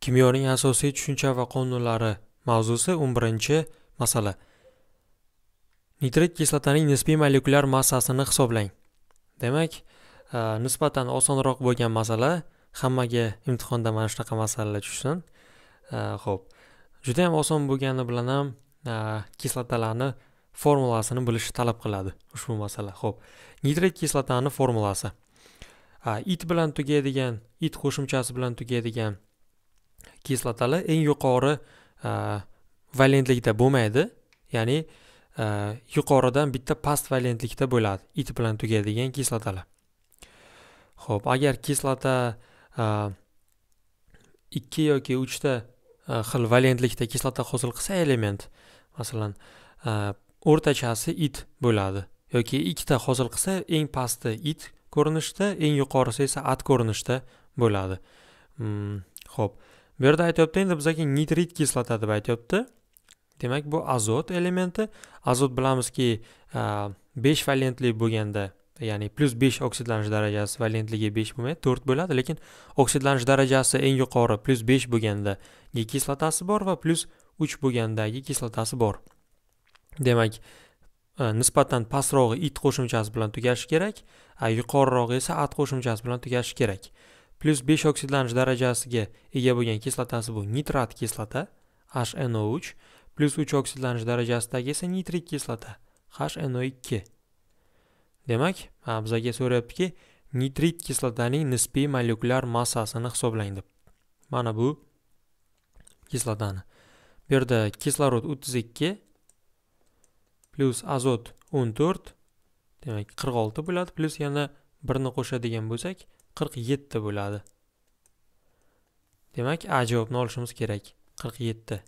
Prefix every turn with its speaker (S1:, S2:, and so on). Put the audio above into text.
S1: kimyoning asosiy tushuncha va qonunlari mavzusi 11 masala nitrit kislotaning nisbiy molekulyar massasini hisoblang demak e, nisbatan osonroq bo'lgan masala hammaga imtihonda mana shunaqa masalalar tushsin e, ho'p juda yam oson bo'lgani bilan ham e, kislotalarni formulasini bilish talab qiladi ushbu masala ho'p nitrit kislotani formulasi it bilan tugaydigan it qo'shimchasi bilan tugaydigan kislotalar eng yuqori e, valentlikda bo'lmaydi ya'ni e, yuqoridan bitta past valentlikda bo'ladi it bilan tugaydigan kislotalar ho'p agar kislota e, ikki yoki uchta xil valentlikda kislota hosil qilsa element masalan o'rtachasi it bo'ladi yoki ikkita hosil qilsa eng pasti it ko'rinishda eng yuqorisi esa at ko'rinishda bo'ladi hmm, ho'p bu yerda aytyapti endi bizga nitrit kislota deb aytyapti demak bu azot elementi azot bilamizki besh valentli bo'lganda ya'ni plyus besh oksidlanish darajasi valentligi besh bo'lmaydi to'rt bo'ladi lekin oksidlanish darajasi eng yuqori plyus besh bo'lgandagi kislotasi bor va plyus uch bo'lgandagi kislotasi bor demak nisbatan pastrog'i it qo'shimchasi bilan tugashi kerak yuqorirog'i esa at qo'shimchasi bilan tugashi kerak plus 5 oksidlanish darajasiga ega bo'lgan kislotasi bu nitrat kislota HNO3 plus 3 oksidlanish darajasidagi esa nitrik kislota HNO2. Demak, bizaga so'rayaptiki, nitrit kislotaning nisbiy molekulyar massasini hisoblang deb. Mana bu kislotani. Bu yerda kislorod 32 plus azot 14, demak 46 bo'ladi, plus yana 1ni qo'shadigan bo'lsak qirq yetti bo'ladi demak a javobni olishimiz kerak qirq yetti